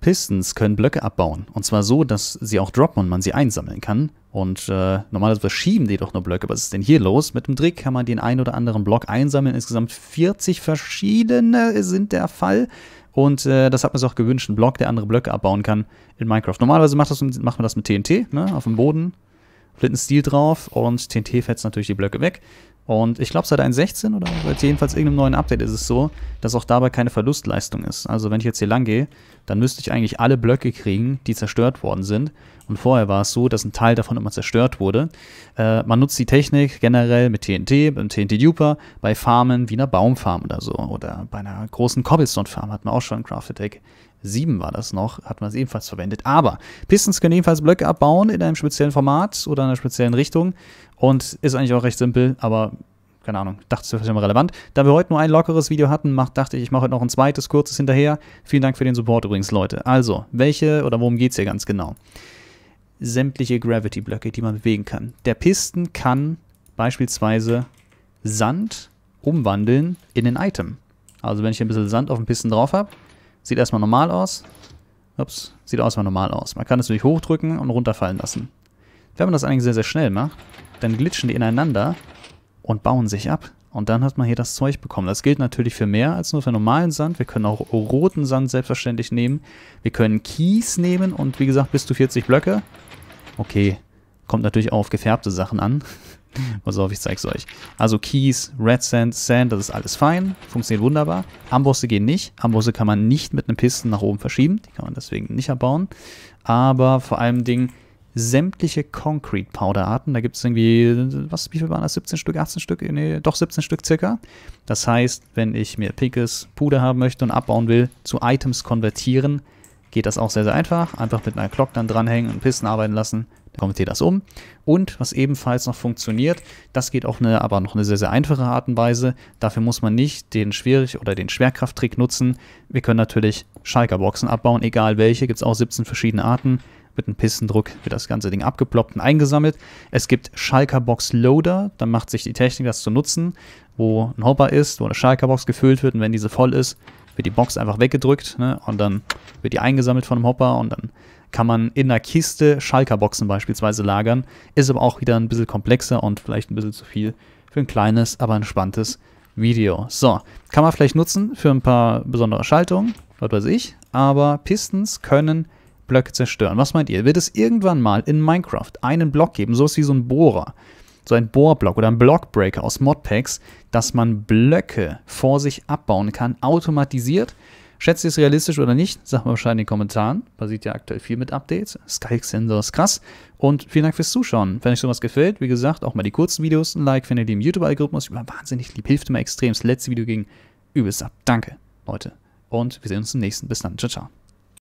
Pistons können Blöcke abbauen. Und zwar so, dass sie auch droppen und man sie einsammeln kann. Und äh, normalerweise schieben die doch nur Blöcke. Was ist denn hier los? Mit dem Trick kann man den einen oder anderen Block einsammeln. Insgesamt 40 verschiedene sind der Fall. Und äh, das hat man sich auch gewünscht, einen Block, der andere Blöcke abbauen kann in Minecraft. Normalerweise macht, das, macht man das mit TNT, ne? auf dem Boden. Flintenstiel drauf und TNT fetzt natürlich die Blöcke weg. Und ich glaube, seit 1.16 oder seit jedenfalls irgendeinem neuen Update ist es so, dass auch dabei keine Verlustleistung ist. Also wenn ich jetzt hier lang gehe, dann müsste ich eigentlich alle Blöcke kriegen, die zerstört worden sind. Und vorher war es so, dass ein Teil davon immer zerstört wurde. Äh, man nutzt die Technik generell mit TNT, beim TNT-Duper, bei Farmen wie einer Baumfarm oder so. Oder bei einer großen Cobblestone-Farm hat man auch schon Crafted Egg 7 war das noch, hat man es ebenfalls verwendet. Aber Pistons können ebenfalls Blöcke abbauen in einem speziellen Format oder einer speziellen Richtung. Und ist eigentlich auch recht simpel, aber keine Ahnung, dachte es wäre vielleicht mal relevant. Da wir heute nur ein lockeres Video hatten, mach, dachte ich, ich mache heute noch ein zweites, kurzes hinterher. Vielen Dank für den Support übrigens, Leute. Also, welche oder worum geht es hier ganz genau? Sämtliche Gravity-Blöcke, die man bewegen kann. Der Pisten kann beispielsweise Sand umwandeln in ein Item. Also wenn ich ein bisschen Sand auf dem Pisten drauf habe, sieht erstmal normal aus. Ups, sieht erstmal normal aus. Man kann es natürlich hochdrücken und runterfallen lassen. Wenn man das eigentlich sehr, sehr schnell macht, dann glitschen die ineinander und bauen sich ab. Und dann hat man hier das Zeug bekommen. Das gilt natürlich für mehr als nur für normalen Sand. Wir können auch roten Sand selbstverständlich nehmen. Wir können Kies nehmen und wie gesagt bis zu 40 Blöcke. Okay, kommt natürlich auch auf gefärbte Sachen an. Pass auf, ich zeig's euch. Also Kies, Red Sand, Sand, das ist alles fein, funktioniert wunderbar. Ambosse gehen nicht. Ambosse kann man nicht mit einem Pisten nach oben verschieben, die kann man deswegen nicht abbauen. Aber vor allem Dingen sämtliche Concrete Powder Arten. Da gibt es irgendwie, was, wie viel waren das? 17 Stück, 18 Stück? Nee, doch 17 Stück circa. Das heißt, wenn ich mir pinkes Puder haben möchte und abbauen will, zu Items konvertieren, geht das auch sehr, sehr einfach. Einfach mit einer Glock dann dranhängen und Pisten arbeiten lassen. Dann konvertiert das um. Und was ebenfalls noch funktioniert, das geht auch eine, aber noch eine sehr, sehr einfache Art und Weise. Dafür muss man nicht den Schwierig- oder den Schwerkrafttrick nutzen. Wir können natürlich Schalkerboxen abbauen, egal welche, gibt es auch 17 verschiedene Arten mit einem Pistendruck wird das ganze Ding abgeploppt und eingesammelt. Es gibt Schalkerbox Loader, dann macht sich die Technik das zu nutzen, wo ein Hopper ist, wo eine Schalkerbox gefüllt wird und wenn diese voll ist, wird die Box einfach weggedrückt ne? und dann wird die eingesammelt von einem Hopper und dann kann man in einer Kiste Schalkerboxen beispielsweise lagern. Ist aber auch wieder ein bisschen komplexer und vielleicht ein bisschen zu viel für ein kleines, aber entspanntes Video. So, kann man vielleicht nutzen für ein paar besondere Schaltungen, was weiß ich, aber Pistons können Blöcke zerstören. Was meint ihr? Wird es irgendwann mal in Minecraft einen Block geben, so ist wie so ein Bohrer, so ein Bohrblock oder ein Blockbreaker aus Modpacks, dass man Blöcke vor sich abbauen kann, automatisiert? Schätzt ihr es realistisch oder nicht? Sagt mal wahrscheinlich in den Kommentaren. Passiert ja aktuell viel mit Updates. Skype Sensor ist krass. Und vielen Dank fürs Zuschauen. Wenn euch sowas gefällt, wie gesagt, auch mal die kurzen Videos, ein Like, wenn ihr im YouTube-Algorithmus über wahnsinnig lieb, hilft immer extrem. Das letzte Video ging übelst ab. Danke, Leute. Und wir sehen uns im nächsten. Bis dann. Ciao, ciao.